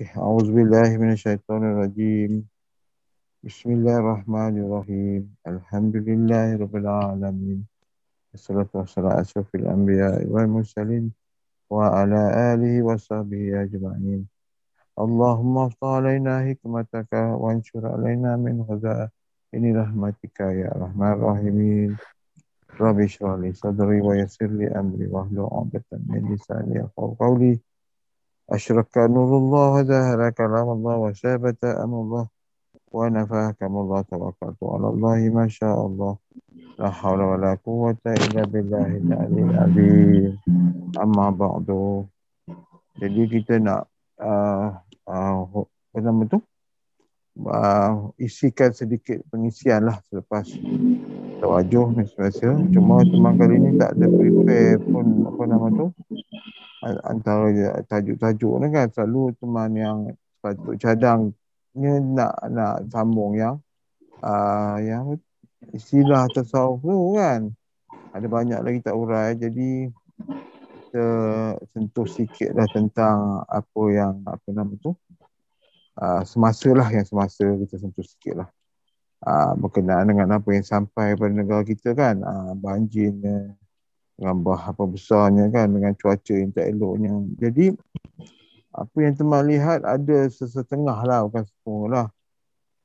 أعوذ بالله من الشيطان الرجيم بسم الله الرحمن الرحيم الحمد لله رب العالمين الصلاة والسلام على أشرف الأنبياء والمرسلين وعلى آله وصحبه أجمعين اللهم افتح علينا حكمتك وانشر علينا من إن رحمتك يا رحمن الرحيمين رب اشرح لي صدري ويسر لي أمري واحلل عقدة من لساني يفقهوا قولي أشرك نور الله وزهرك كلام الله وثابت أمر الله ونفاك الله توكلت على الله ما شاء الله لا حول ولا قوة إلا بالله العلي العظيم أما بعد jadi kita nak uh, uh, apa nama tu uh, isikan sedikit pengisian lah selepas tawajuh ni semasa cuma cuma kali ni tak ada prepare pun apa nama tu antara tajuk-tajuk ni kan selalu teman yang sepatut cadang ni nak nak sambung yang uh, yang istilah tasawuf tu kan ada banyak lagi tak urai jadi kita sentuh sikit lah tentang apa yang apa nama tu uh, ah, semasa lah yang semasa kita sentuh sikit lah uh, ah, berkenaan dengan apa yang sampai pada negara kita kan uh, banjirnya gambar apa besarnya kan dengan cuaca yang tak eloknya. Jadi apa yang teman lihat ada sesetengah lah bukan sepenuh lah.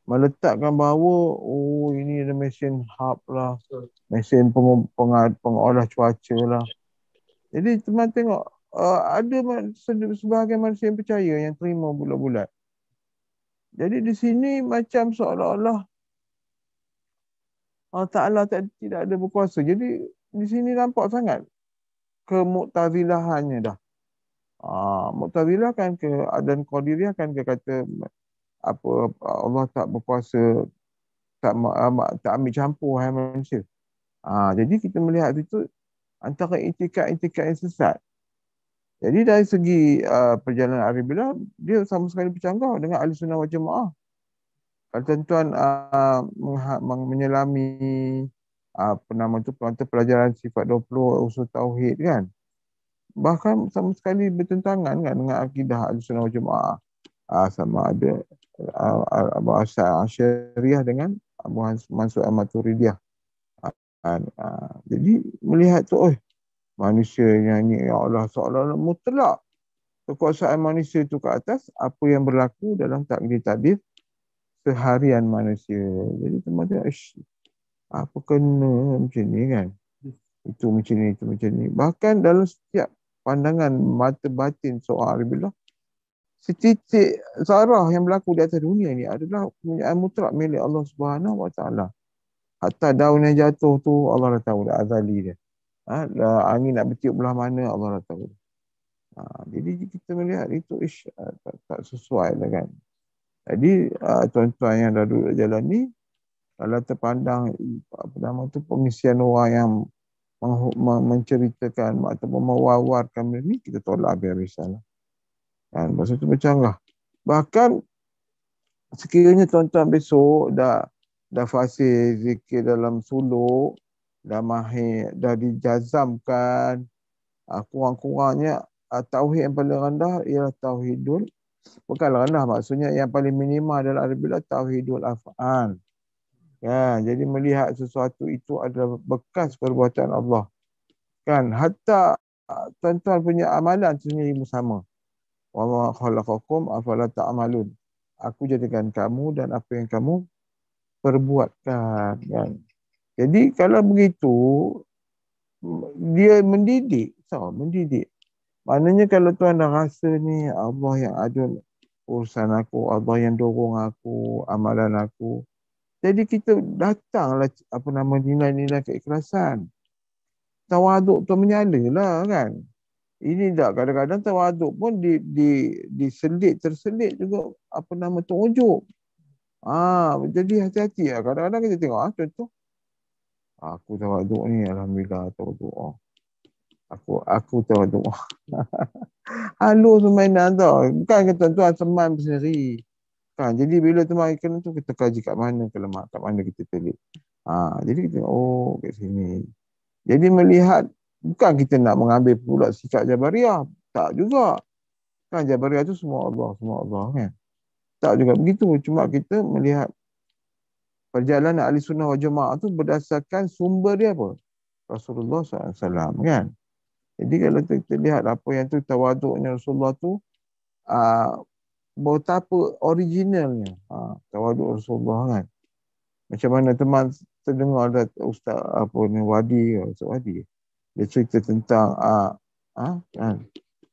Meletakkan bahawa oh ini ada mesin hub lah. Mesin peng- peng- pengolah cuaca lah. Jadi teman tengok uh, ada sebahagian manusia yang percaya yang terima bulat-bulat. Jadi di sini macam seolah-olah Allah Ta'ala tak, tidak ada berkuasa. Jadi di sini nampak sangat kemuktazilahannya dah. Ah, Muktazilah kan ke dan Qadiriyah kan ke kata apa Allah tak berkuasa tak ah, tak ambil campur hai manusia. Ah, jadi kita melihat itu antara intikat-intikat yang sesat. Jadi dari segi uh, perjalanan Arif dia sama sekali bercanggah dengan Ahli Sunnah Wal Jemaah. Kalau tuan-tuan uh, menyelami apa nama tu pelajaran sifat 20 usul tauhid kan bahkan sama sekali bertentangan kan dengan akidah al-sunnah wal jamaah ah, sama ada ah, ah, Abu Asy'ariyah dengan Abu Mansur Al-Maturidiyah jadi melihat tu oi manusia yang ni ya Allah seolah-olah mutlak kekuasaan manusia itu ke atas apa yang berlaku dalam takdir-takdir seharian manusia. Jadi teman-teman, apa kena macam ni kan itu macam ni itu macam ni bahkan dalam setiap pandangan mata batin soal bila setitik sarah yang berlaku di atas dunia ni adalah kepunyaan mutlak milik Allah Subhanahu Wa Taala hatta daun yang jatuh tu Allah dah tahu dah azali dia ha, dah angin nak bertiup belah mana Allah dah tahu ha, jadi kita melihat itu ish, tak, tak sesuai lah kan jadi uh, tuan-tuan yang dah duduk jalan ni kalau terpandang apa eh, nama tu pengisian orang yang menceritakan ataupun mewawarkan benda ni kita tolak biar risalah dan masa tu macam lah bahkan sekiranya tuan-tuan besok dah dah fasih zikir dalam suluk dah mahir dah dijazamkan ah, kurang-kurangnya ah, tauhid yang paling rendah ialah tauhidul bukan rendah maksudnya yang paling minimal adalah adabila tauhidul af'an Ya, jadi melihat sesuatu itu adalah bekas perbuatan Allah. Kan? Hatta tuan-tuan punya amalan sendiri pun sama. Wa ma khalaqakum afala ta'malun. Aku jadikan kamu dan apa yang kamu perbuatkan. Kan? Jadi kalau begitu, dia mendidik. So, mendidik. Maknanya kalau tuan dah rasa ni Allah yang adun urusan aku, Allah yang dorong aku, amalan aku, jadi kita datanglah apa nama nilai-nilai keikhlasan. Tawaduk tu lah kan. Ini tak kadang-kadang tawaduk pun di di diselit terselit juga apa nama terujuk. Ah, ha, jadi hati-hati ah. Kadang-kadang kita tengok ah contoh aku tawaduk ni alhamdulillah tawaduk. Oh. Aku aku tawaduk. Oh. halo semua tu. Bukan kata tuan teman sendiri. Kan? Jadi bila tu mak ikan tu kita kaji kat mana kalau mak kat mana kita telik. Ha, jadi kita oh kat sini. Jadi melihat bukan kita nak mengambil pula sikap Jabariah, Tak juga. Kan Jabariah tu semua Allah, semua Allah kan. Tak juga begitu. Cuma kita melihat perjalanan Ahli Sunnah wal Jamaah tu berdasarkan sumber dia apa? Rasulullah SAW kan. Jadi kalau kita lihat apa yang tu tawaduknya Rasulullah tu, aa, ah, betapa originalnya ha, tawaduk Rasulullah kan. Macam mana teman terdengar ada ustaz apa ni wadi ustaz wadi dia cerita tentang ah ha, kan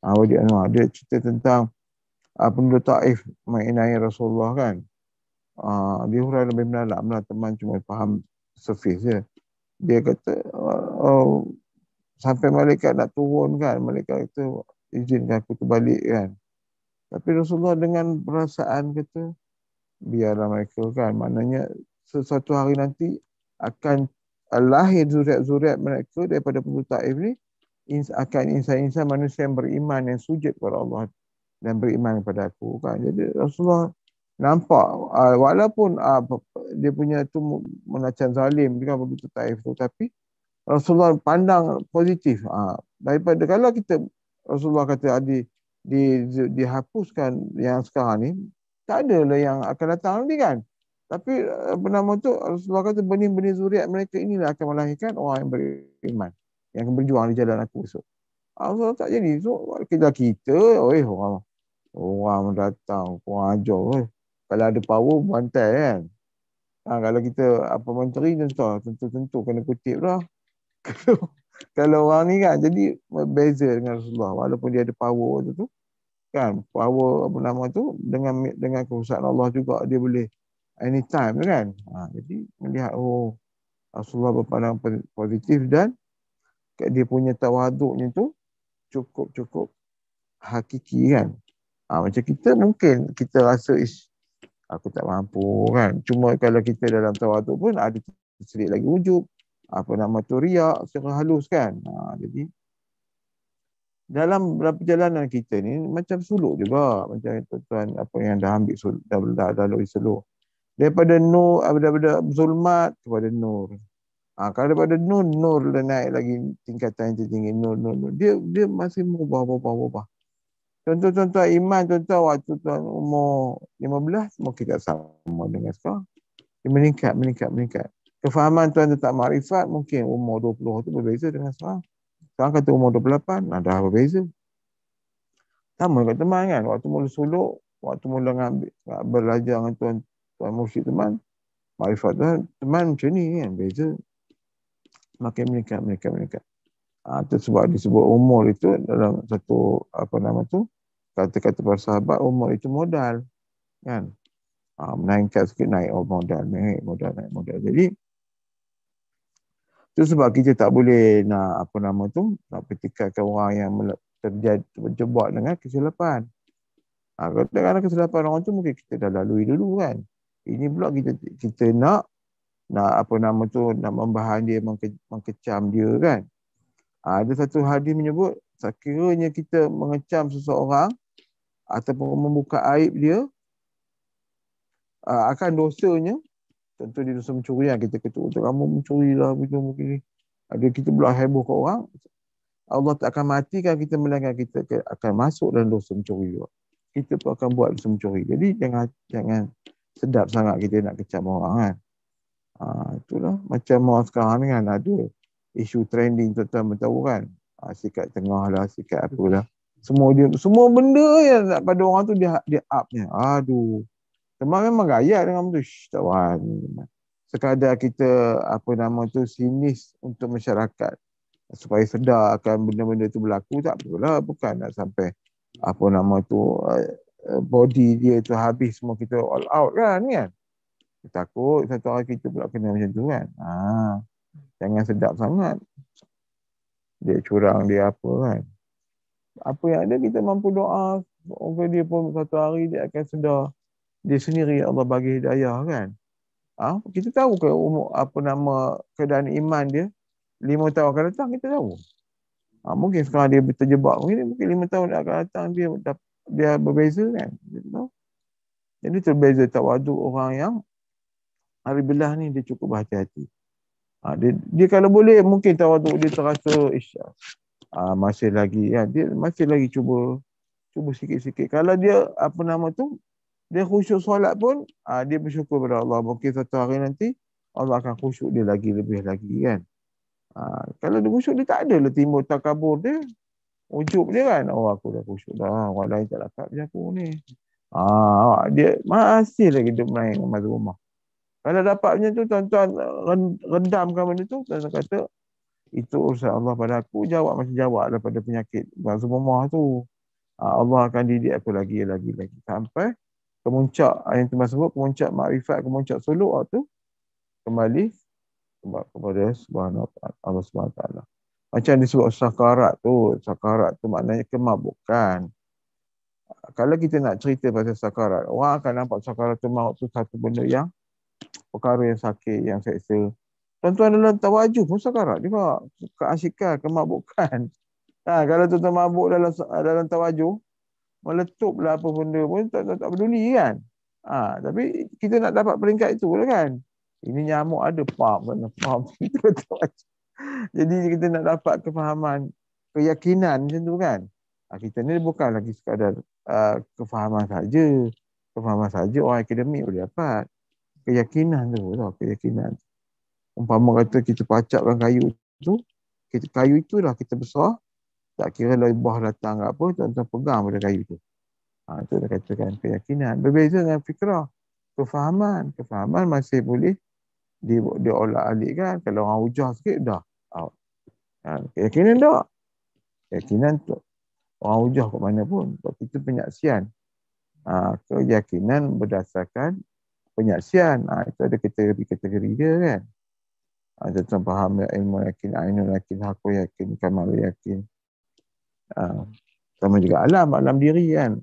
ha, wadi anwar dia cerita tentang ah penduduk taif mengenai Rasulullah kan ah dia huraikan lebih mendalam lah teman cuma faham surface je dia kata oh, oh sampai malaikat nak turun kan malaikat itu izinkan aku terbalik kan tapi Rasulullah dengan perasaan kata, biarlah mereka kan. Maknanya sesuatu hari nanti akan lahir zuriat-zuriat mereka daripada penduduk Taif ni akan insan-insan manusia yang beriman yang sujud kepada Allah dan beriman kepada aku kan. Jadi Rasulullah nampak ah, walaupun ah, dia punya tu menacan zalim dengan penduduk Taif tu tapi Rasulullah pandang positif. Ah. daripada kalau kita Rasulullah kata adik di, di, dihapuskan yang sekarang ni tak ada lah yang akan datang nanti kan tapi bernama eh, tu Rasulullah kata benih-benih zuriat mereka inilah akan melahirkan orang yang beriman yang akan berjuang di jalan aku esok Rasulullah tak jadi so kita kita oh, orang orang datang orang ajar eh. kalau ada power bantai kan ha, kalau kita apa menteri tentu tentu, tentu kena kutip lah kalau orang ni kan jadi beza dengan Rasulullah walaupun dia ada power tu, tu kan power apa nama tu dengan dengan kekuasaan Allah juga dia boleh anytime kan ha, jadi melihat oh Rasulullah berpandang positif dan dia punya tawaduknya tu cukup-cukup hakiki kan ha, macam kita mungkin kita rasa is aku tak mampu kan cuma kalau kita dalam tawaduk pun ada sedikit lagi wujud apa nama tu riak secara halus kan ha, jadi dalam perjalanan kita ni macam suluk juga macam tuan apa yang dah ambil suluk dah dah, dah lalu suluk daripada nur daripada zulmat kepada nur ha, kalau daripada nur nur dah naik lagi tingkatan yang tinggi nur nur, nur. dia dia masih berubah berubah berubah contoh-contoh iman contoh waktu tuan umur 15 mungkin tak sama dengan sekarang dia meningkat meningkat meningkat kefahaman tuan tentang makrifat mungkin umur 20 tu berbeza dengan sekarang. Sekarang kata umur 28, nah dah berbeza. Sama dengan teman kan, waktu mula suluk, waktu mula ngambil, belajar dengan tuan, tuan mursyid teman, makrifat tuan, teman macam ni kan, beza. Makin meningkat, meningkat, meningkat. Ha, ah, itu sebab disebut umur itu dalam satu apa nama tu kata-kata para sahabat umur itu modal kan ha, ah, naikkan sikit naik oh, modal naik modal naik modal jadi itu sebab kita tak boleh nak apa nama tu, nak petikakan orang yang terjadi terjebak dengan kesilapan. Ha, kadang-kadang kesilapan orang tu mungkin kita dah lalui dulu kan. Ini pula kita kita nak nak apa nama tu nak membahan dia mengke, mengecam dia kan. Ha, ada satu hadis menyebut sekiranya kita mengecam seseorang ataupun membuka aib dia ha, akan dosanya Contoh dia dosa mencuri lah. Kita kata, oh, kamu mencuri lah. Begini, begini. Ada kita pula heboh ke orang. Allah tak akan matikan kita melainkan kita akan masuk dalam dosa mencuri juga. Kita pun akan buat dosa mencuri. Jadi jangan jangan sedap sangat kita nak kecam orang kan. Ha, itulah macam orang sekarang ni kan ada isu trending tuan-tuan tahu kan. Ha, sikat tengah lah, sikat apa lah. Semua semua benda yang pada orang tu dia, dia up ni. Aduh. Teman memang gayat dengan tu. Tak wan. Sekadar kita apa nama tu sinis untuk masyarakat supaya sedar akan benda-benda tu berlaku tak apalah bukan nak sampai apa nama tu eh, body dia tu habis semua kita all out kan kan. Kita takut satu hari kita pula kena macam tu kan. Ha. Jangan sedap sangat. Dia curang dia apa kan. Apa yang ada kita mampu doa. Moga dia pun satu hari dia akan sedar dia sendiri Allah bagi hidayah kan. Ah ha? kita tahu ke umur, apa nama keadaan iman dia lima tahun akan datang kita tahu. Ha, mungkin sekarang dia terjebak mungkin mungkin lima tahun akan datang dia dia berbeza kan. Kita tahu. Jadi terbeza tawadu orang yang hari belah ni dia cukup hati-hati. Ha, ah, dia, dia kalau boleh mungkin tawadu dia terasa isya. Ah, ha, masih lagi ya dia masih lagi cuba cuba sikit-sikit. Kalau dia apa nama tu dia khusyuk solat pun ha, dia bersyukur kepada Allah. Mungkin satu hari nanti Allah akan khusyuk dia lagi lebih lagi kan. Ha, kalau dia khusyuk dia tak ada lah timbul takabur dia. Ujub dia kan. Oh aku dah khusyuk dah. Ah, orang lain tak dapat macam aku ni. Ha, dia masih lagi duduk main rumah rumah. Kalau dapat macam tu tuan-tuan rendamkan benda tu. Tuan-tuan kata itu urusan Allah pada aku. Jawab masih jawab lah pada penyakit rumah rumah tu. Allah akan didik aku lagi lagi lagi. Sampai kemuncak ah, yang teman sebut kemuncak makrifat kemuncak suluk waktu ah, kembali kepada subhanallah Allah Subhanahu taala macam disebut sakarat tu sakarat tu maknanya kemabukan kalau kita nak cerita pasal sakarat orang akan nampak sakarat tu maut tu satu benda yang perkara yang sakit yang seksa tuan-tuan dalam tawaju pun sakarat juga keasikan kemabukan ha, kalau tuan-tuan mabuk dalam dalam tawaju meletup lah apa benda pun tak, tak, tak peduli kan. Ha, tapi kita nak dapat peringkat itu lah kan. Ini nyamuk ada pam kena pam Jadi kita nak dapat kefahaman keyakinan macam tu kan. Ha, kita ni bukan lagi sekadar uh, kefahaman saja. Kefahaman saja orang akademik boleh dapat. Keyakinan tu tau, keyakinan. Umpama kata kita pacakkan kayu tu, kita, kayu itulah kita besar, tak kira lah buah datang ke apa, tuan-tuan pegang pada kayu tu. Ha, itu dia katakan keyakinan. Berbeza dengan fikrah. Kefahaman. Kefahaman masih boleh di, diolak alik kan. Kalau orang ujah sikit, dah. Out. Ha, keyakinan tak. Keyakinan tu. Orang ujah ke mana pun. Sebab itu penyaksian. Ha, keyakinan berdasarkan penyaksian. Ha, itu ada kategori-kategori dia kan. Ha, tuan-tuan faham lah ilmu yakin, ainul yakin, hakul yakin, kamal yakin. Kamar yakin. Ah, sama juga alam alam diri kan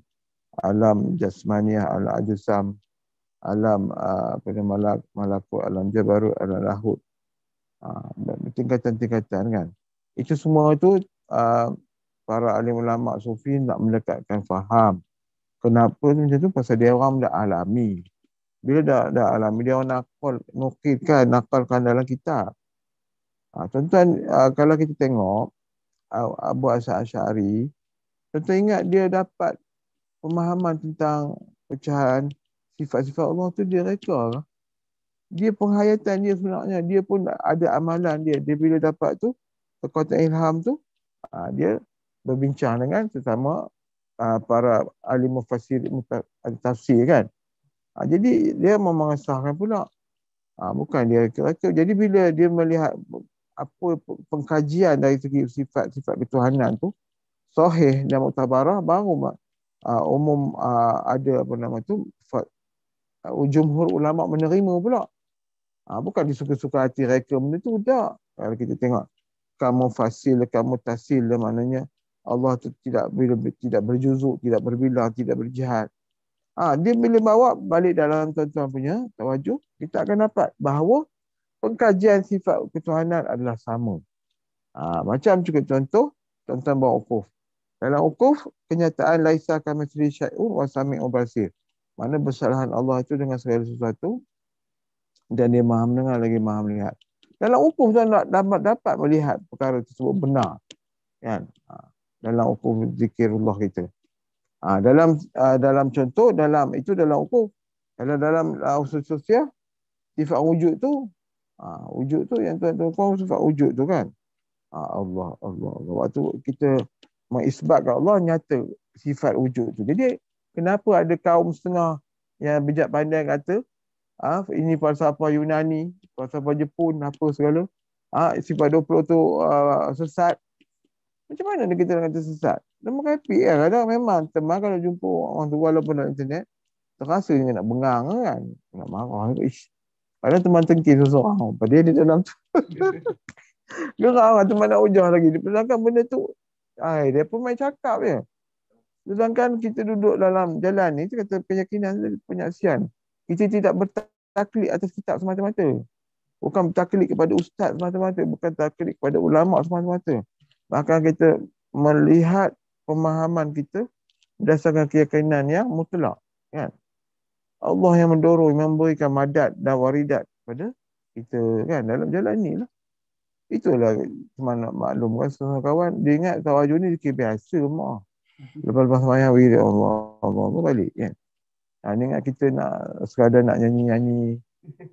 alam jasmaniah al ajsam alam ah, pada uh, malak malakut alam jabaru alam lahut uh, tingkatan-tingkatan kan itu semua itu para alim ulama sufi nak mendekatkan faham kenapa tu macam tu pasal dia orang dah alami bila dah dah alami dia orang nakal nukilkan nakalkan dalam kitab uh, tuan-tuan kalau kita tengok Abu Asad Asyari. Tentu ingat dia dapat pemahaman tentang pecahan sifat-sifat Allah tu dia reka Dia penghayatan dia sebenarnya. Dia pun ada amalan dia. Dia bila dapat tu, kekuatan ilham tu, ha, dia berbincang dengan sesama ha, para ahli mufasir tafsir kan. Ha, jadi dia memang memangsahkan pula. bukan dia reka-reka. Jadi bila dia melihat apa pengkajian dari segi sifat-sifat ketuhanan tu sahih dan mutabarah baru uh, umum uh, ada apa nama tu uh, jumhur ulama menerima pula. Uh, bukan disuka-suka hati mereka benda tu tak. Kalau kita tengok kamu fasil, kamu tasil lah maknanya Allah tu tidak tidak berjuzuk, tidak berbilah tidak berjihad. Ah ha, dia bila bawa balik dalam tuan-tuan punya tawajuh, kita akan dapat bahawa pengkajian sifat ketuhanan adalah sama. Ha, macam juga contoh, tentang bahawa ukuf. Dalam ukuf, kenyataan laisa kamisri syai'un wa sami'un basir. Mana bersalahan Allah itu dengan segala sesuatu. Dan dia maha mendengar lagi maha melihat. Dalam ukuf, tuan nak dapat, dapat melihat perkara tersebut benar. Kan? Ha, dalam ukuf zikirullah kita. Ha, dalam uh, dalam contoh, dalam itu dalam ukuf. Dalam, dalam ha, uh, usul sosial, sifat wujud tu Ha, wujud tu yang tuan-tuan kau sifat wujud tu kan. Ha, Allah, Allah, Allah. Waktu kita mengisbat mengisbatkan Allah nyata sifat wujud tu. Jadi kenapa ada kaum setengah yang bijak pandai kata ha, ini apa Yunani, apa Jepun, apa segala. Ha, sifat 20 tu uh, sesat. Macam mana ni kita nak kata sesat? Nama kapi kan. Ya? Kadang memang teman kalau jumpa orang tu walaupun dalam internet terasa dia nak bengang kan. Nak marah. Ish, ada teman tengkis seseorang. Apa oh. dia di dalam tu? Gerak lah teman nak ujah lagi. Dia sedangkan benda tu. Ay, dia pun main cakap je. Sedangkan kita duduk dalam jalan ni. Dia kata penyakinan tu penyaksian. Kita tidak bertaklik atas kitab semata-mata. Bukan bertaklik kepada ustaz semata-mata. Bukan bertaklik kepada ulama semata-mata. Bahkan kita melihat pemahaman kita berdasarkan keyakinan yang mutlak. Kan? Allah yang mendorong, memberikan madat dan waridat pada kita kan dalam jalan ni lah. Itulah cuman nak maklum kan semua kawan, dia ingat tawajud ni dia biasa mah. Lepas-lepas semayang wira Allah, Allah, Allah balik kan. Ha, dia ingat kita nak sekadar nak nyanyi-nyanyi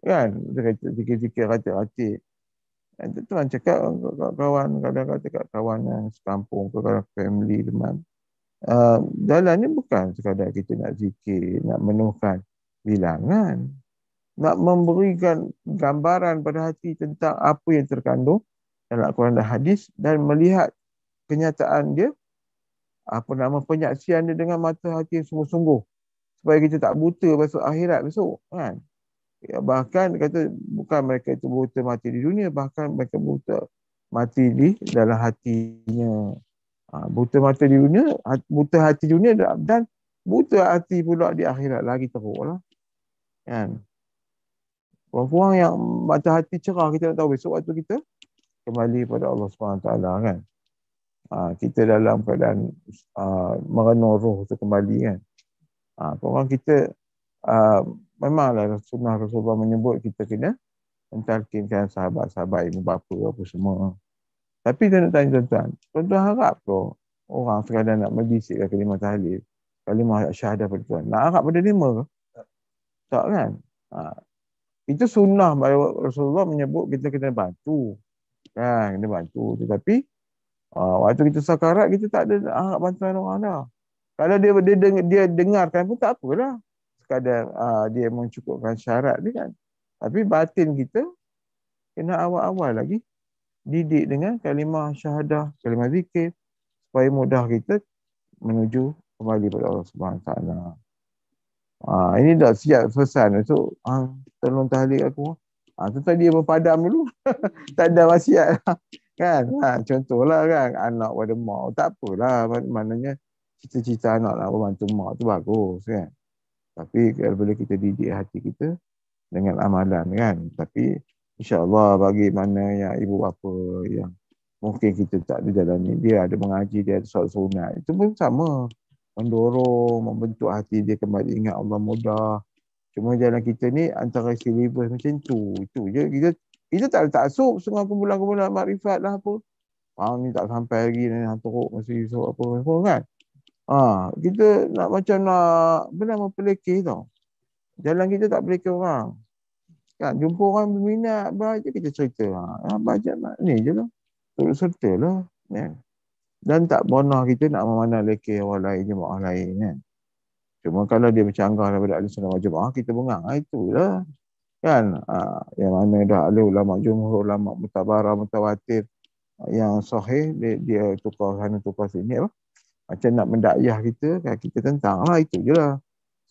kan, sikit-sikit ratik-ratik. Dan ha, tu orang cakap kawan-kawan, kadang-kadang cakap kawan yang eh, sekampung, kawan family, teman. Uh, jalan ni bukan sekadar kita nak zikir, nak menuhkan bilangan. Nak memberikan gambaran pada hati tentang apa yang terkandung dalam Al-Quran dan hadis dan melihat kenyataan dia apa nama penyaksian dia dengan mata hati yang sungguh-sungguh supaya kita tak buta besok akhirat besok kan ya, bahkan kata bukan mereka itu buta mati di dunia bahkan mereka buta mati di dalam hatinya ha, buta mati di dunia buta hati dunia dan buta hati pula di akhirat lagi teruklah kan puan-puan yang mata hati cerah kita tak tahu besok waktu kita kembali kepada Allah SWT kan ha, kita dalam keadaan ha, merenung roh tu kembali kan ha, orang kita ha, memanglah sunnah Rasulullah menyebut kita kena mentalkinkan sahabat-sahabat ibu bapa apa semua tapi saya nak tanya tuan-tuan tuan-tuan harap tu orang sekadar nak medisik kalimah tahlil kalimah syahadah pada tuan nak harap pada lima ke tak kan? Ha. Itu sunnah Rasulullah menyebut kita kena bantu. Kan? Kena bantu. Tetapi ha, waktu kita sakarat kita tak ada harap bantuan orang dah. Kalau dia, dia, dia dengarkan pun tak apalah. Sekadar ha, dia mencukupkan syarat dia kan. Tapi batin kita kena awal-awal lagi didik dengan kalimah syahadah, kalimah zikir supaya mudah kita menuju kembali kepada Allah Subhanahu Wa Taala. Ha, ini dah siap pesan tu. Ha, tolong tahlil aku. Ha, tu tadi dia berpadam dulu. tak ada wasiat. kan? Ha, contohlah kan. Anak pada mak. Tak apalah. Maknanya cita cerita anak nak bantu mak tu bagus kan. Tapi kalau boleh kita didik hati kita dengan amalan kan. Tapi insyaAllah bagi mana yang ibu bapa yang mungkin kita tak ada jalan ni. Dia ada mengaji, dia ada sunat. Itu pun sama mendorong, membentuk hati dia kembali ingat Allah mudah. Cuma jalan kita ni antara silibus macam tu. Itu je. Kita, kita tak tak sup semua kumpulan-kumpulan makrifat lah apa. Ah, ni tak sampai lagi ni nak teruk masa itu apa, apa kan. Ah, kita nak macam nak benar memperleki tau. Jalan kita tak boleh orang. Kan, jumpa orang berminat, baca kita cerita. Lah. Ha, ah, baca ni je lah. Turut serta lah. Yeah. Kan? dan tak bonoh kita nak memandang leke orang lain jemaah lain kan cuma kalau dia bercanggah daripada ahli sunnah wal jemaah kita bengang ha, ah, itulah kan ah, yang mana dah ada ulama jumhur ulama mutabara mutawatir ah, yang sahih dia, dia tukar sana tukar sini apa macam nak mendakyah kita kan kita tentang lah itu je lah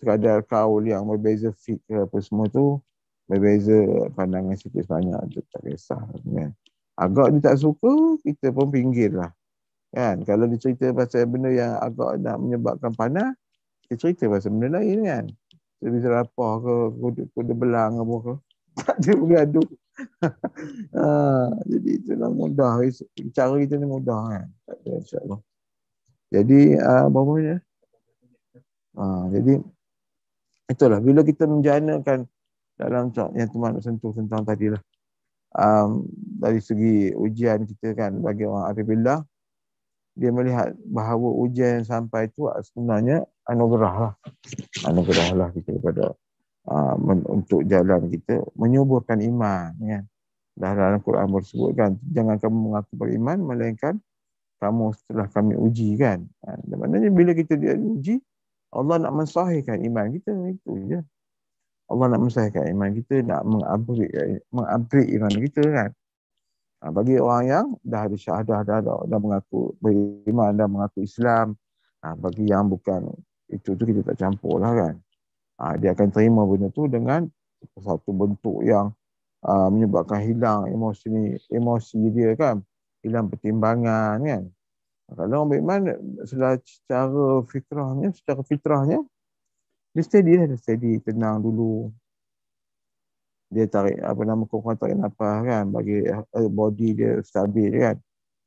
sekadar kaul yang berbeza fikir apa semua tu berbeza pandangan sikit sebanyak tu tak kisah kan agak dia tak suka kita pun pinggir lah Kan? Kalau dia cerita pasal benda yang agak nak menyebabkan panas, dia cerita pasal benda lain kan. Dia bisa rapah ke, kuda, kuda belang ke apa ke. Tak ada bergaduh. ha, jadi itulah mudah. Cara kita ni mudah kan. Tak ada, insyaAllah. Jadi, uh, berapa ni? Ha, jadi, itulah. Bila kita menjanakan dalam yang teman sentuh tentang tadi lah. Um, dari segi ujian kita kan bagi orang Arabillah, dia melihat bahawa ujian yang sampai itu sebenarnya anugerah lah. Anugerah lah kita kepada uh, untuk jalan kita menyuburkan iman. Ya. Dah dalam Quran bersebutkan, jangan kamu mengaku beriman, melainkan kamu setelah kami uji kan. Ha, maknanya bila kita diuji, Allah nak mensahihkan iman kita. Itu je. Allah nak mensahihkan iman kita, nak mengupgrade, iman kita kan. Ha, bagi orang yang dah ada syahadah dah dah, dah mengaku beriman dah mengaku Islam ha, bagi yang bukan itu tu kita tak campur lah kan ha, dia akan terima benda tu dengan satu bentuk yang menyebabkan hilang emosi ni emosi dia kan hilang pertimbangan kan kalau orang beriman secara fitrahnya, secara fitrahnya dia steady lah, dia steady tenang dulu dia tarik apa nama kokong tarik nafas kan bagi eh, body dia stabil kan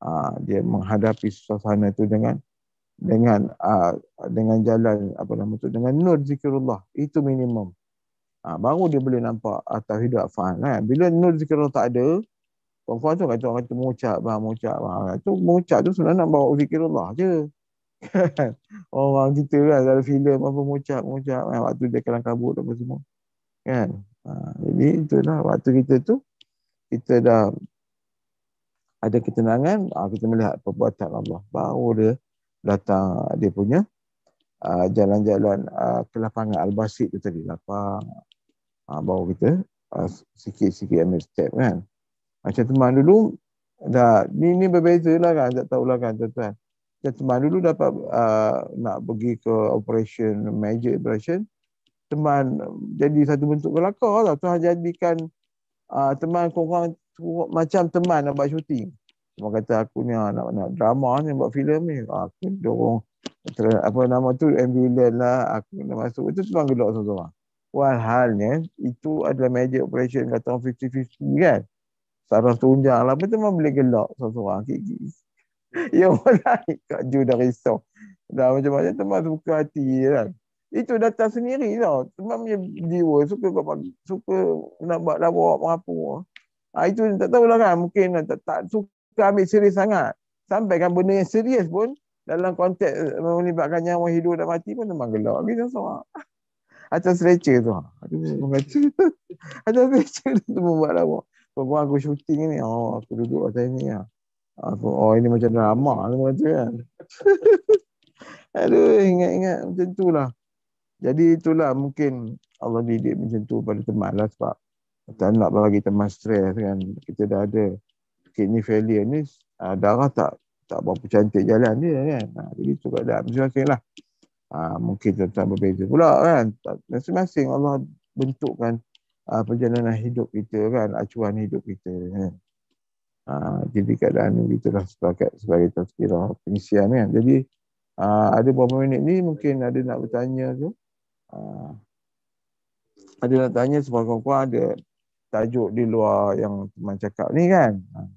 uh, dia menghadapi suasana tu dengan dengan uh, dengan jalan apa nama tu dengan nur zikrullah itu minimum uh, baru dia boleh nampak atau hidup faham kan bila nur zikrullah tak ada kawan tu kata orang kata mengucap bah, mengucap bah. Tu mengucap tu sebenarnya nak bawa zikirullah je. orang kita kan dalam filem apa mengucap, mengucap. Kan? Waktu dia kelang kabut apa semua. Kan? Ha, jadi itulah waktu kita tu kita dah ada ketenangan, ha, kita melihat perbuatan Allah. Baru dia datang dia punya ha, jalan-jalan ha, ke lapangan Al-Basid tu tadi. Lapang. Ha, baru kita ha, sikit-sikit ambil step kan. Macam teman dulu dah ni ni berbeza lah kan tak tahulah kan tuan-tuan. Macam teman dulu dapat uh, nak pergi ke operation major operation teman jadi satu bentuk kelakar lah. Tuhan jadikan uh, teman korang macam teman nak buat syuting. Cuma kata aku ni ah, nak, nak drama ni buat filem ni. Ah, aku dorong apa nama tu ambulans lah aku nak masuk. Itu teman gelok sama-sama. Walhalnya itu adalah magic operation kata orang 50-50 kan. Sarang tunjang lah. Apa teman boleh gelok sama-sama. Ya Allah. Kak Ju dah risau. Dah macam-macam teman suka hati Lah itu datang sendiri tau. Sebab dia jiwa suka buat pagi. Suka nak buat lawak, mengapa. Ha, itu tak tahu lah kan. Mungkin lah tak, tak suka ambil serius sangat. Sampai Sampaikan benda yang serius pun dalam konteks eh, melibatkan nyawa hidup dan mati pun memang gelap. Habis tu Atas leceh tu. Atas leceh tu semua buat lawak. Kau aku shooting ni. Oh, aku duduk atas ni. Ya. Aku, oh, ini macam drama. Aku lah, kata kan. Aduh, ingat-ingat macam tu lah. Jadi itulah mungkin Allah didik macam tu pada teman lah sebab tak nak bagi teman stres kan. Kita dah ada kidney failure ni uh, darah tak tak berapa cantik jalan dia kan. Ha, jadi tu tak ada masing-masing lah. Ha, mungkin tuan-tuan berbeza pula kan. Masing-masing Allah bentukkan uh, perjalanan hidup kita kan. Acuan hidup kita kan. Ha, jadi keadaan ni kita dah sepakat sebagai tazkirah pengisian kan. Jadi uh, ada beberapa minit ni mungkin ada nak bertanya tu. So? Uh, ada nak tanya sebab kawan-kawan ada tajuk di luar yang teman cakap ni kan? Uh.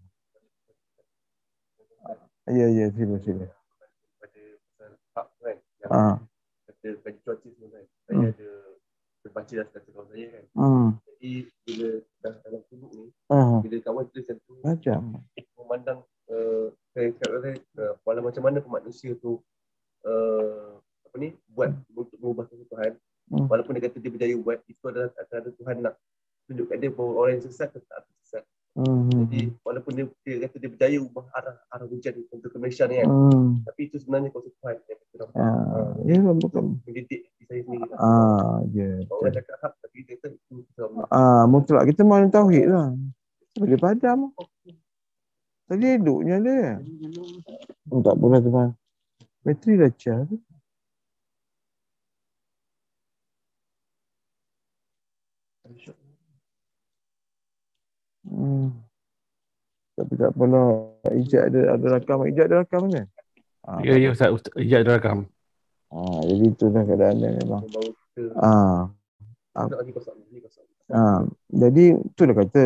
Ya, ya, sila, sila. Pada pasal kan, yang ha. kata kaji cuaca semua kan, hmm. ada terbaca dah kata kawan saya kan. Hmm. Jadi, bila dah dalam sibuk ni, hmm. bila kawan tulis macam tu, memandang, uh, saya kata, uh, eh, macam mana manusia tu, uh, apa ni buat untuk mengubah Tuhan hmm. walaupun dia kata dia berjaya buat itu adalah kerana Tuhan nak tunjukkan dia bahawa orang yang sesat ke tak sesat hmm. jadi walaupun dia, dia kata dia berjaya ubah arah arah hujan untuk ke Malaysia ni kan hmm. tapi itu sebenarnya kuasa Tuhan yang kita nak ah, ya ya bukan mendidik saya sendiri lah. ah ya orang cakap hak tapi dia kata itu ah mutlak kita mahu tauhid lah boleh padam Tadi duduknya dia. Oh, tak boleh tuan. Bateri dah charge. Hmm. Tapi tak pernah Ijat ada, ada rakam Ijat ada rakam kan? Ya, ya Ustaz, Ustaz Ijat ada rakam ha, Jadi tu dah keadaan dia memang ha. Ha. ha. Jadi tu dah kata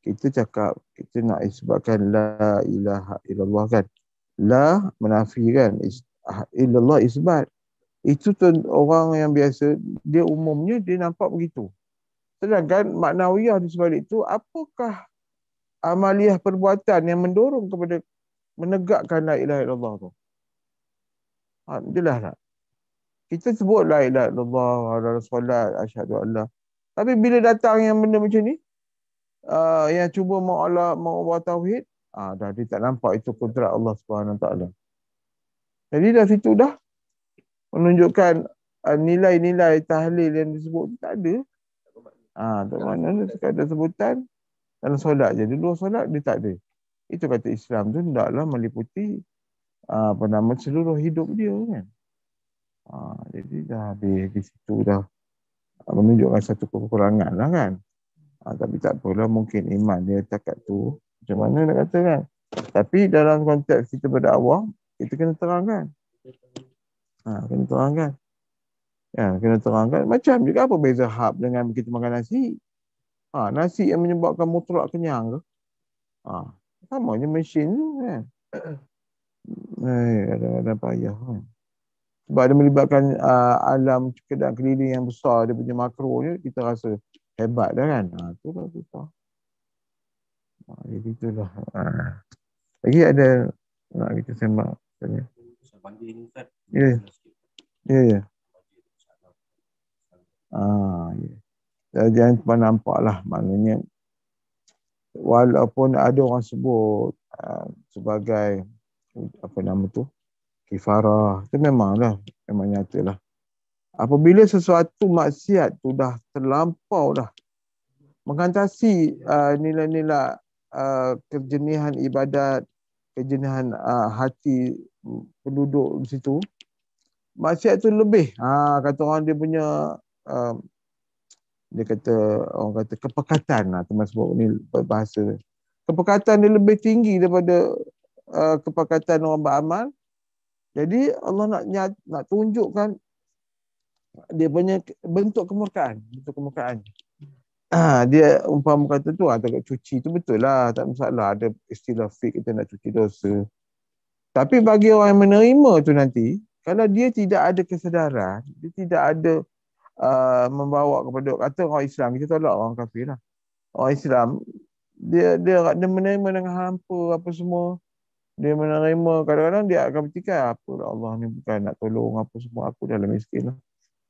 Kita cakap Kita nak isbabkan La ilaha illallah kan La menafi kan Illallah isbat Itu tu orang yang biasa Dia umumnya dia nampak begitu Sedangkan maknawiyah di sebalik itu, apakah amaliyah perbuatan yang mendorong kepada menegakkan la ilaha illallah tu? Ha, Kita sebut la ilaha illallah, ala rasulat, asyadu Allah. Tapi bila datang yang benda macam ni, uh, yang cuba mengolah, mengubah tauhid, ah ha, dah dia tak nampak itu kudrat Allah SWT. Jadi dah situ dah menunjukkan uh, nilai-nilai tahlil yang disebut tak ada Ha, tak mana dia suka ada sebutan dalam solat je. Di luar solat dia tak ada. Itu kata Islam tu hendaklah meliputi ah, apa nama seluruh hidup dia kan. Ha, jadi dah habis di situ dah ah, menunjukkan satu kekurangan lah kan. Ha, tapi tak apalah mungkin iman dia takat tu. Macam mana nak kata kan. Tapi dalam konteks kita berdakwah, kita kena terangkan. Ha, kena terangkan. Ya, kena terangkan macam juga apa beza hab dengan kita makan nasi. Ha, nasi yang menyebabkan mutlak kenyang ke? Ha, sama je mesin tu kan. Eh, ada ada payah kan. Sebab dia melibatkan uh, alam sekedar keliling yang besar dia punya makro je, kita rasa hebat dah kan. Ha, tu lah kita, Ha, jadi ya, itulah. Ha. Lagi ada nak kita sembang. Ya. Ya, yeah. Ya. Ha, ya. Eh, jangan cuma nampak lah maknanya. Walaupun ada orang sebut ha, sebagai apa nama tu? Kifarah. Itu memanglah. Memang nyatalah. Apabila sesuatu maksiat tu dah terlampau dah mengantasi uh, ah, nilai-nilai uh, kejenihan ibadat, kejenihan uh, hati penduduk di situ, maksiat tu lebih. Ha, kata orang dia punya um, dia kata orang kata kepekatan lah teman sebut ni bahasa kepekatan dia lebih tinggi daripada uh, kepekatan orang beramal jadi Allah nak nyat, nak tunjukkan dia punya bentuk kemurkaan bentuk kemurkaan Ha, dia umpama kata tu ada ah, kat cuci tu betul lah tak masalah ada istilah fik kita nak cuci dosa tapi bagi orang yang menerima tu nanti kalau dia tidak ada kesedaran dia tidak ada Uh, membawa kepada kata orang Islam kita tolak orang kafir lah. Orang Islam dia dia dia menerima dengan hampa apa semua. Dia menerima kadang-kadang dia akan bertikai apa lah Allah ni bukan nak tolong apa semua aku dalam miskin lah.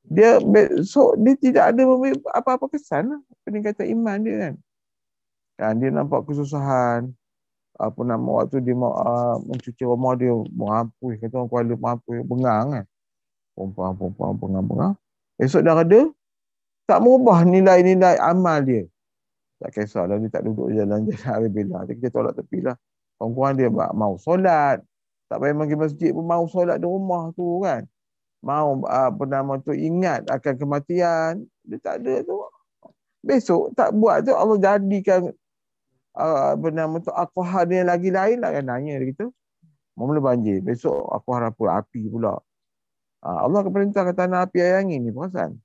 Dia so dia tidak ada apa-apa kesan lah peningkatan iman dia kan. Dan ah, dia nampak kesusahan apa nama waktu dia mau uh, mencuci rumah dia mengampu kata orang Kuala mengampu bengang kan. Pompa pompa bengang bengang. Esok dah reda, tak mengubah nilai-nilai amal dia. Tak kisahlah dia tak duduk jalan-jalan hari bila. Dia kita tolak tepi lah. Kawan-kawan dia buat, mau solat. Tak payah pergi masjid pun mau solat di rumah tu kan. Mau ah, apa nama tu ingat akan kematian. Dia tak ada tu. Besok tak buat tu Allah jadikan ah, apa nama tu aku hari lagi lain lah kan nanya dia gitu. Mula banjir. Besok aku harap apa api pula. Ha, Allah akan perintah kata tanah api air ini ni perasan.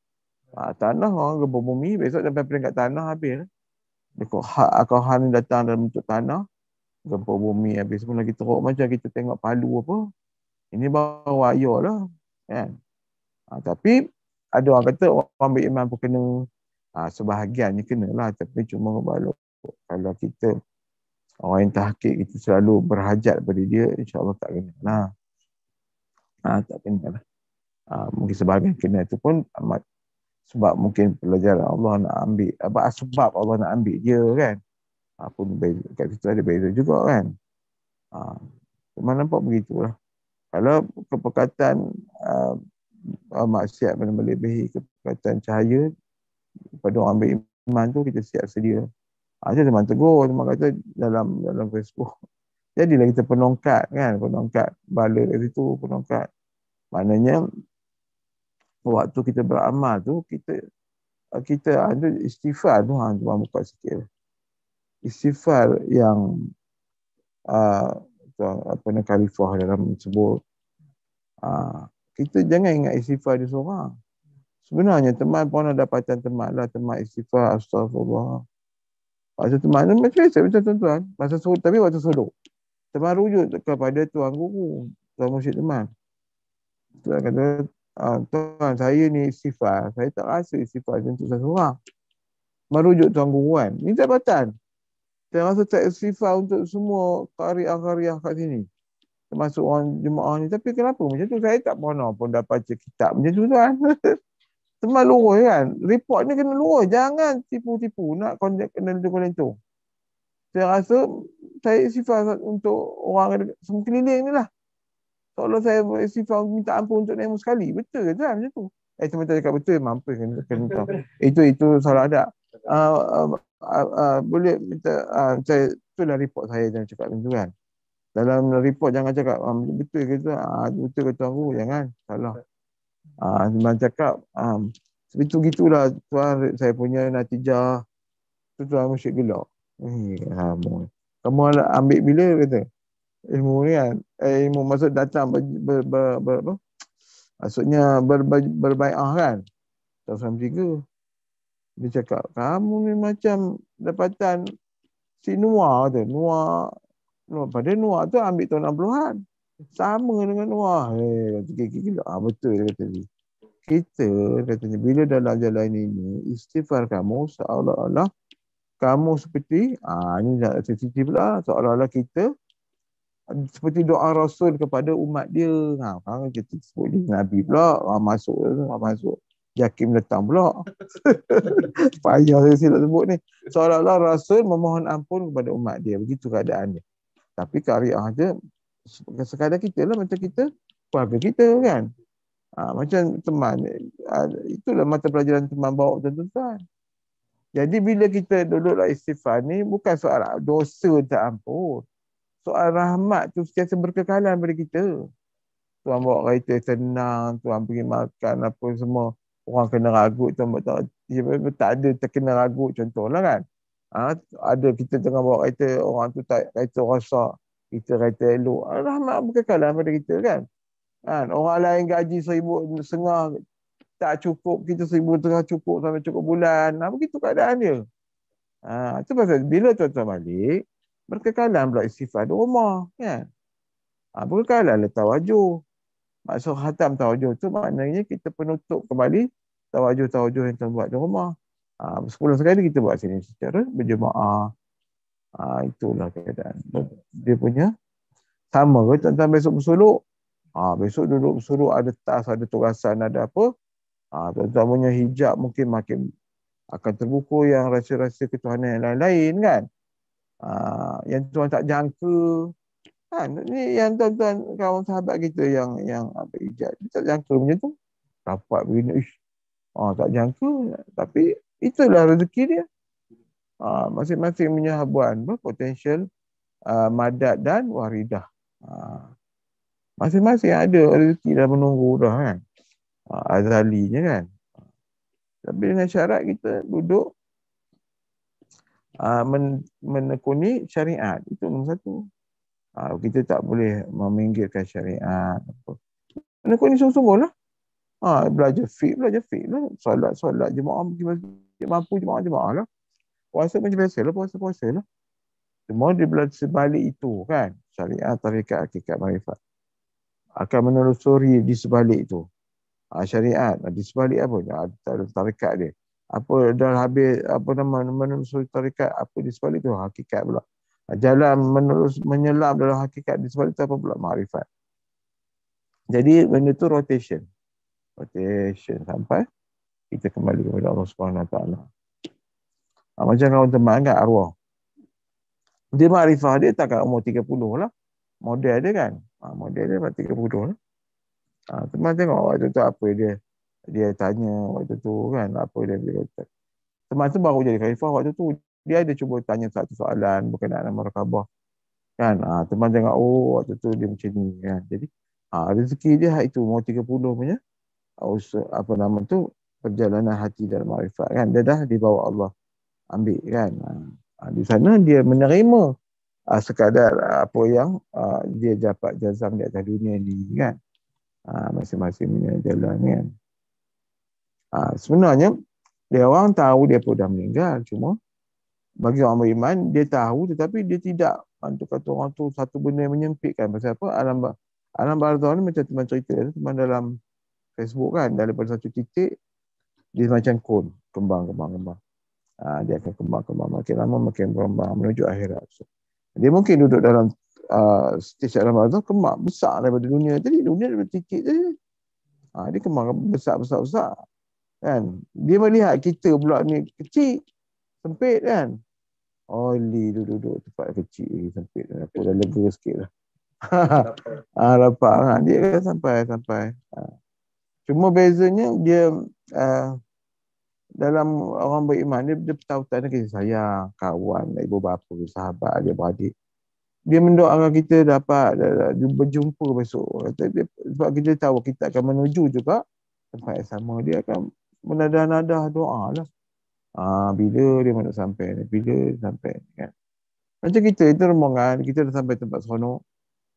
Ha, tanah orang gempa bumi besok sampai peringkat tanah habis. Lah. Dia hak akan datang dalam bentuk tanah gempa bumi habis pun lagi teruk macam kita tengok palu apa. Ini bawa ayo lah. Kan? Ha, tapi ada orang kata orang beriman pun kena ha, sebahagian ni kena lah. Tapi cuma kalau, kalau kita orang yang tahkik kita selalu berhajat pada dia insyaAllah tak kena lah. Ha, tak kena lah. Ah, mungkin sebahagian kena itu pun amat sebab mungkin pelajaran Allah nak ambil apa ah, sebab Allah nak ambil dia kan apun ah, kat situ ada beza juga kan ha, cuma nampak begitulah kalau kepekatan uh, maksiat pada melebihi kepekatan cahaya pada orang ambil iman tu kita siap sedia ha, teman tegur teman kata dalam dalam Facebook jadilah kita penongkat kan penongkat bala dari tu penongkat maknanya waktu kita beramal tu kita kita ada ah, istighfar tu hang ah, cuma buka sikit. Lah. Istighfar yang uh, apa nak khalifah dalam sebut uh, kita jangan ingat istighfar dia seorang. Sebenarnya teman pun ada pacaran teman lah teman istighfar astagfirullah. Masa teman tu macam biasa macam tuan-tuan. Masa suruh, tapi waktu suruh. Teman rujuk kepada tuan guru. Tuan musyid teman. Tuan kata Ah, tuan, saya ni istighfar. Saya tak rasa istighfar macam tu seorang. Merujuk Tuan Guru kan. Ini jabatan. Saya rasa tak istighfar untuk semua karya-karya kat sini. Termasuk orang jemaah ni. Tapi kenapa macam tu? Saya tak pernah pun dah baca kitab macam tu Tuan. Semua lurus kan. Report ni kena lurus. Jangan tipu-tipu. Nak konjek kena tu kena tu. Saya rasa saya istighfar untuk orang semua keliling ni lah. Tolong saya istighfar minta ampun untuk Nemo sekali. Betul ke tuan lah, macam tu? Eh teman-teman cakap betul mampu kan kena tahu. Itu itu salah ada. Uh, uh, ah, uh, ah, uh, boleh minta uh, saya itulah report saya jangan cakap macam tu kan. Dalam report jangan cakap uh, betul ke tu? Ah uh, betul ke tuan guru jangan ya salah. Ah uh, memang cakap um, itu gitulah tuan saya punya natijah tu tuan mesti gelak. Eh, kamu kamu ambil bila kata? ilmu ni kan eh, ilmu maksud datang ber, ber, ber, ber apa maksudnya berbaiah kan tahun 93 dia cakap kamu ni macam dapatan si Noah tu Noah Noah pada Noah tu ambil tahun 60-an sama dengan Noah eh kata gila ah betul dia kata ni kita katanya bila dalam jalan ini istighfar kamu seolah-olah kamu seperti ah ini dah sensitif pula seolah-olah kita seperti doa rasul kepada umat dia ha kan kita sebut ni nabi pula ha, masuk ha, masuk yakim datang pula payah saya silap sebut ni seolah-olah rasul memohon ampun kepada umat dia begitu keadaan dia tapi kariah dia sekadar kita lah macam kita keluarga kita kan ha, macam teman ha, itulah mata pelajaran teman bawa tuan-tuan jadi bila kita duduklah istighfar ni bukan soal dosa tak ampun soal rahmat tu setiap berkekalan pada kita. Tuan bawa kereta senang, tuan pergi makan apa semua. Orang kena ragu, tuan tak, tak ada tak terkena ragu lah kan. Ha, ada kita tengah bawa kereta, orang tu tak kereta rosak. Kita kereta elok. Rahmat berkekalan pada kita kan. Ha, orang lain gaji seribu setengah tak cukup. Kita seribu tengah cukup sampai cukup bulan. Ha, begitu keadaan dia. Ha, itu pasal bila tuan-tuan balik, berkekalan pula istighfar di rumah kan ha, berkekalan lah tawajuh maksud khatam tawajuh tu maknanya kita penutup kembali tawajuh-tawajuh yang kita buat di rumah ha, ah, 10 sekali kita buat sini secara berjemaah ha, itulah keadaan dia punya sama ke tuan-tuan besok bersuluk ha, besok duduk bersuluk ada tas ada tugasan ada apa ha, tuan-tuan punya hijab mungkin makin akan terbuka yang rasa-rasa ketuhanan yang lain-lain kan ha, yang tuan tak jangka kan ah, ni yang tuan-tuan kawan sahabat kita yang yang apa ijaz tak jangka macam tu dapat begini ish ha, tak jangka tapi itulah rezeki dia ha, masing-masing punya habuan berpotensial uh, madat dan waridah ha, masing-masing ada rezeki dah menunggu dah kan ha, azalinya kan tapi dengan syarat kita duduk Ah, menekuni syariat itu nombor satu ah, kita tak boleh meminggirkan syariat menekuni sungguh-sungguh lah ha, ah, belajar fiqh belajar fiqh lah solat solat jemaah jemaah, masih mampu jemaah jemaah lah puasa macam biasa lah puasa puasa lah semua di belah sebalik itu kan syariat tarikat hakikat marifat akan menelusuri di sebalik itu ha, syariat di sebalik apa ha, tarikat dia apa dah habis apa nama menelusuri tarikat apa di sebalik tu hakikat pula jalan menerus menyelam dalam hakikat di sebalik tu apa pula makrifat jadi benda tu rotation rotation sampai kita kembali kepada Allah Subhanahu taala ha, macam kau teman kan arwah dia makrifah dia tak takkan umur 30 lah model dia kan ah, model dia 30 lah ha, teman tengok waktu tu apa dia dia tanya waktu tu kan apa dia boleh kata. Teman tu baru jadi khalifah waktu tu dia ada cuba tanya satu soalan berkenaan dengan merkabah. Kan ha, teman jangan oh waktu tu dia macam ni kan. Jadi ha, rezeki dia hak itu umur 30 punya oh, apa nama tu perjalanan hati dan makrifat kan dia dah dibawa Allah ambil kan. Ha, ha, di sana dia menerima ha, sekadar apa yang ha, dia dapat jazam di atas dunia ni kan. Ha, masing-masing punya jalan kan. Ha, sebenarnya dia orang tahu dia pun dah meninggal cuma bagi orang beriman dia tahu tetapi dia tidak bantu kata orang tu satu benda yang menyempitkan pasal apa alam alam barzah ni macam teman cerita teman dalam Facebook kan daripada satu titik dia macam kon kembang kembang kembang ha, dia akan kembang kembang makin lama makin berkembang menuju akhirat so, dia mungkin duduk dalam uh, stage alam barzah kembang besar daripada dunia tadi dunia daripada titik tadi ha, dia kembang besar besar, besar kan dia melihat kita blok ni kecil sempit kan oli duduk-duduk tempat kecil eh, sempit kan. aku dah lega sikitlah ah lapar ha. Lah. dia kan sampai sampai ha. cuma bezanya dia uh, dalam orang beriman dia dia tahu tak nak kisah sayang kawan ibu bapa sahabat dia beradik dia mendoakan kita dapat berjumpa besok. sebab kita tahu kita akan menuju juga tempat yang sama. Dia akan Menada-nada doa lah. Ha, bila dia mana sampai, bila dia sampai. Kan? Macam kita, itu rombongan, kita dah sampai tempat seronok.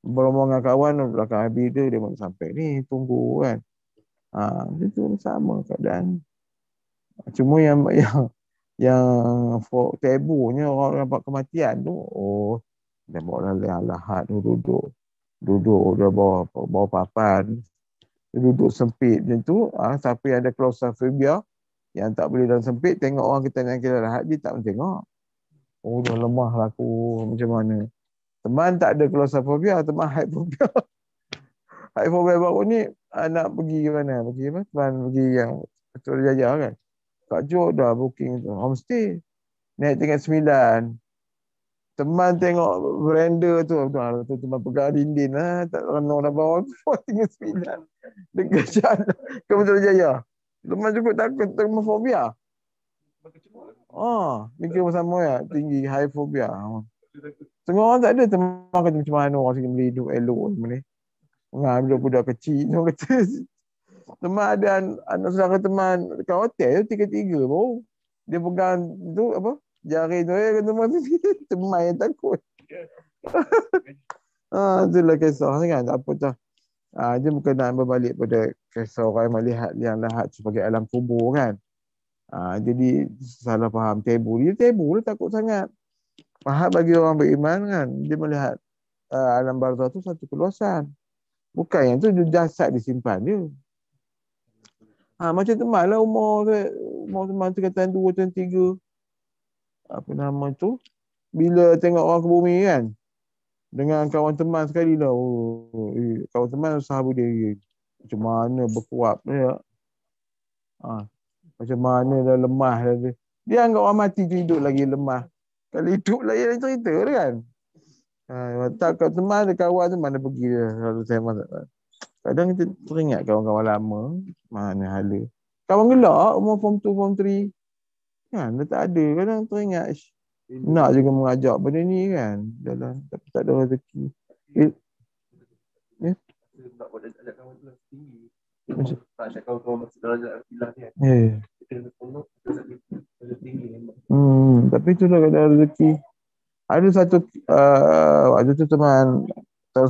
Berombongan kawan, belakang bila dia mana sampai. Ni, tunggu kan. Ha, itu sama keadaan. Cuma yang yang yang for tabunya orang dapat kematian tu oh dia bawa lalai alahat tu duduk duduk dia bawa bawa papan duduk sempit macam tu. Ah, ha, siapa yang ada claustrophobia yang tak boleh dalam sempit tengok orang kita yang kita rahat dia tak tengok. Oh dah lemah lah aku macam mana. Teman tak ada claustrophobia, teman hypophobia. hypophobia baru ni anak ah, pergi ke mana? Pergi apa? Teman pergi yang Suruh jajah kan. Kak Jok dah booking homestay. Naik tingkat sembilan. Teman tengok veranda tu, tuan tu cuma pegang dinding lah. Tak renung dah bawah tinggal sembilan. Dekat jalan, ke Metro Jaya. Teman cukup takut, teman fobia. Oh, mikir bersama ya, tinggi, high fobia. Semua orang tak ada teman kata macam mana orang sini beli hidup elok semua ni. Nah, bila budak kecil, teman kata. Teman ada anak saudara teman dekat hotel, tiga-tiga baru. Dia pegang tu apa, jaring tu eh kena mati temai yang takut ah itulah kisah kan tak apa dah ah dia bukan nak berbalik pada kisah orang yang melihat yang lahat sebagai alam kubur kan ah jadi salah faham tebu dia tebu dia lah, takut sangat faham bagi orang beriman kan dia melihat uh, alam barzah tu satu keluasan bukan yang tu jasad disimpan dia Ha, macam lah, tu malah umur, umur teman tu kata dua, tiga apa nama tu bila tengok orang ke kan dengan kawan teman sekali lah oh, eh, kawan teman sahabat dia eh, macam mana berkuap dia ya? ha, macam mana dah lemah dah dia dia anggap orang mati tu hidup lagi lemah kalau hidup lagi lain ya, cerita kan ha, tak kawan teman dia kawan tu mana pergi dia kalau saya masak kadang kita teringat kawan-kawan lama mana hala kawan gelak umur form 2 form Kan, dah tak ada. Kadang tu teringat nak juga mengajak benda ni kan. Jalan tapi tak ada rezeki. Ya. Yeah. boleh buat ajak kawan tu lah tinggi. Tak ajak kawan kawan masih dalam ajak kawan ni kan. Ya. Yeah. Hmm, tapi itulah kena rezeki. Ada satu uh, ada tu teman tahun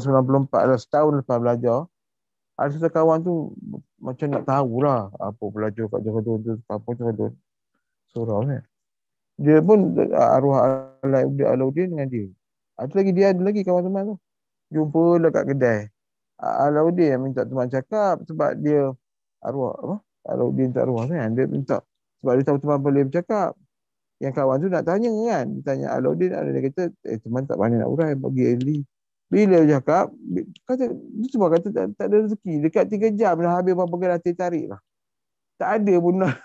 94 lah setahun lepas belajar. Ada satu kawan tu macam nak tahu lah apa belajar kat Johor tu apa Johor tu surau kan. Dia pun ah, arwah Alauddin Alauddin dengan dia. Ada ah, lagi dia ada lagi kawan teman tu. Jumpa lah kat kedai. Ah, Alauddin yang minta teman cakap sebab dia arwah apa? Alauddin tak arwah kan. Dia minta sebab dia tahu teman boleh bercakap. Yang kawan tu nak tanya kan. Dia tanya Alauddin. Dia kata eh, teman tak banyak nak urai. Bagi Ali. Bila dia cakap, kata, dia cuma kata tak, tak ada rezeki. Dekat tiga jam dah habis berapa gelas tertarik lah. Tak ada pun lah.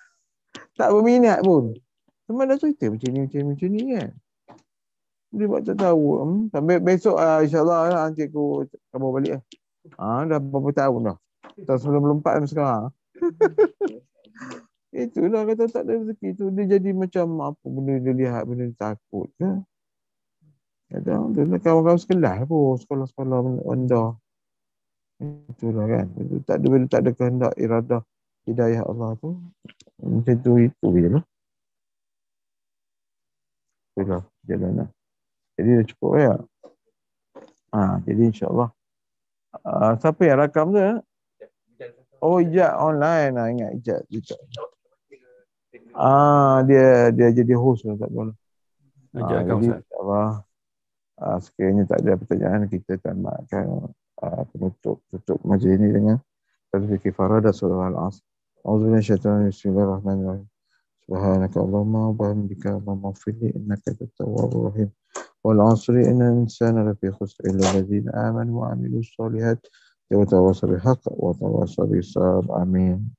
Tak berminat pun. Teman dah cerita macam ni, macam ni, macam ni kan. Dia buat tak tahu. Hmm. Sampai besok uh, insyaAllah lah nanti aku kabar balik lah. Ha, dah berapa tahun dah. Tahun 94 sampai sekarang. Itulah kata tak ada rezeki tu. Dia jadi macam apa benda dia lihat, benda dia takut. Ya? Ada dia lah, kawan-kawan sekelas pun, sekolah-sekolah anda. Itulah kan. Itu tak ada benda tak ada kehendak iradah hidayah Allah tu macam tu itu je lah. Itulah jalan lah. Jadi dah cukup ya. Ha, jadi insyaAllah. Uh, siapa yang rakam tu? Eh? Oh, ijat online. Ha, ingat ijat. ijat. Ah, dia dia jadi host lah. Tak boleh. Ajak ha, ah, jadi insyaAllah. Uh, sekiranya tak ada pertanyaan, kita tamatkan uh, penutup, penutup majlis ini dengan Tadi kifarah dan surah al-asr. أعوذ بالله من الشيطان بسم الله الرحمن الرحيم سبحانك اللهم وبحمدك اللهم اغفر لي إنك التواب الرحيم والعصر إن الإنسان لفي خسر إلا الذين آمنوا وعملوا الصالحات وتواصوا بالحق وتواصوا بالصبر آمين